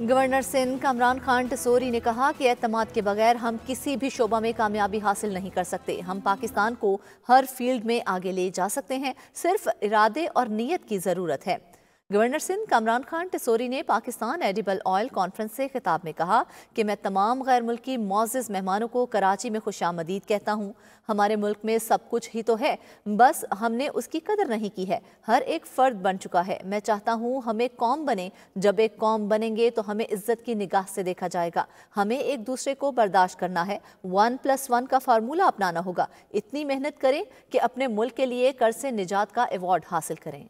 governor Sindh Kamran Khan Tessori ने कहा कि अहतमाद के बगैर हम किसी भी शोबा में कामयाबी हासिल नहीं कर सकते हम पाकिस्तान को हर फील्ड में आगे ले जा सकते हैं सिर्फ इरादे और नीयत की ज़रूरत है गवर्नर सिंध कमरान खान टिसोरी ने पाकिस्तान एडिबल ऑयल कॉन्फ्रेंस से खिताब में कहा कि मैं तमाम गैर मुल्की मोजिज़ मेहमानों को कराची में खुश आमदीद कहता हूँ हमारे मुल्क में सब कुछ ही तो है बस हमने उसकी कदर नहीं की है हर एक फ़र्द बन चुका है मैं चाहता हूँ हमें कौम बने जब एक कौम बनेंगे तो हमें इज्जत की निगाह से देखा जाएगा हमें एक दूसरे को बर्दाश्त करना है वन प्लस वन का फार्मूला अपनाना होगा इतनी मेहनत करें कि अपने मुल्क के लिए कर से निजात का अवार्ड हासिल करें